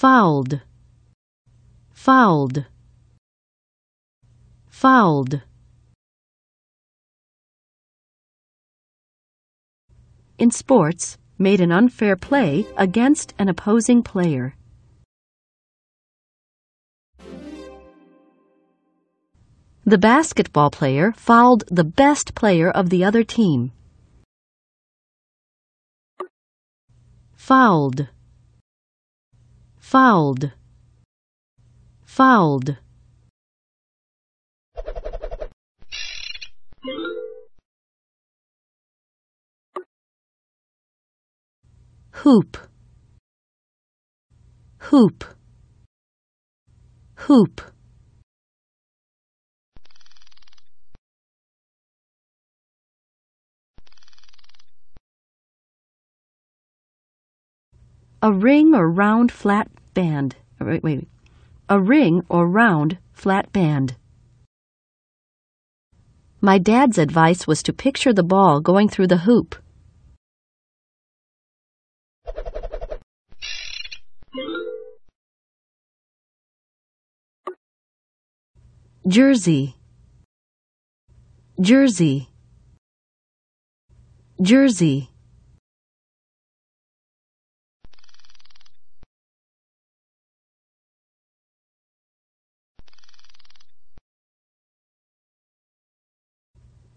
fouled fouled fouled in sports made an unfair play against an opposing player The basketball player fouled the best player of the other team. Fouled fouled fouled hoop hoop hoop a ring or round flat band. Uh, wait, wait, A ring or round, flat band. My dad's advice was to picture the ball going through the hoop. Jersey, Jersey, Jersey.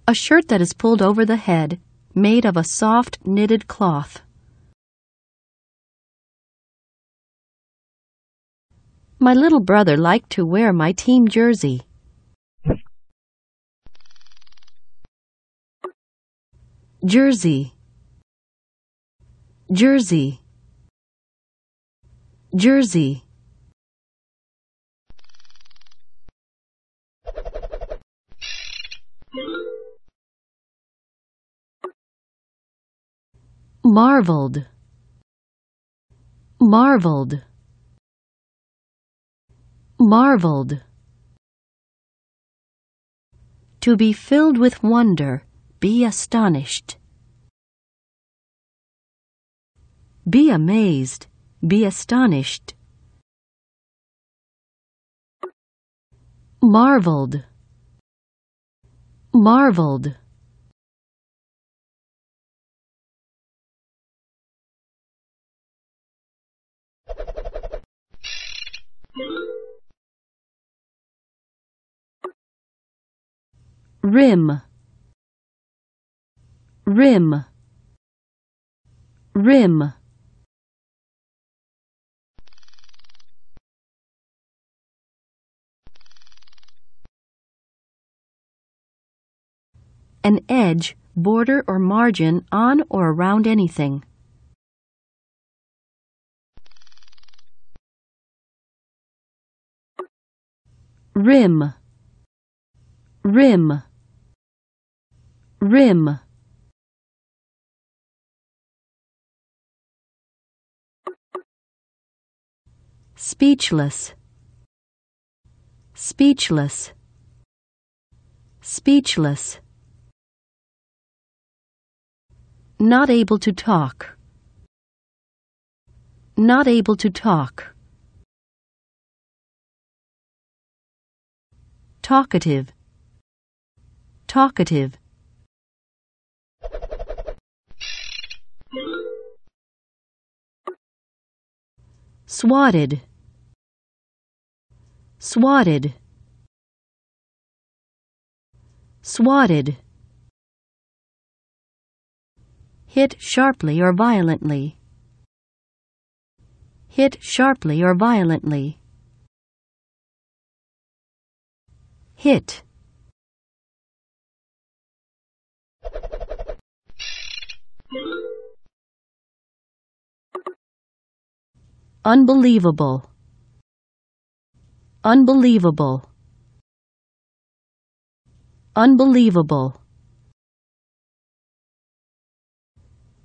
A shirt that is pulled over the head, made of a soft knitted cloth. My little brother liked to wear my team jersey. Jersey. Jersey. Jersey. marveled marveled marveled to be filled with wonder be astonished be amazed be astonished marveled marveled rim rim rim an edge, border or margin on or around anything. Rim Rim rim speechless speechless speechless not able to talk not able to talk talkative talkative swatted swatted swatted hit sharply or violently hit sharply or violently hit Unbelievable. Unbelievable. Unbelievable.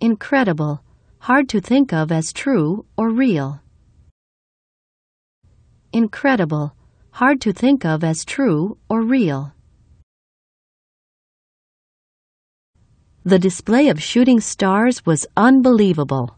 Incredible. Hard to think of as true or real. Incredible. Hard to think of as true or real. The display of shooting stars was unbelievable.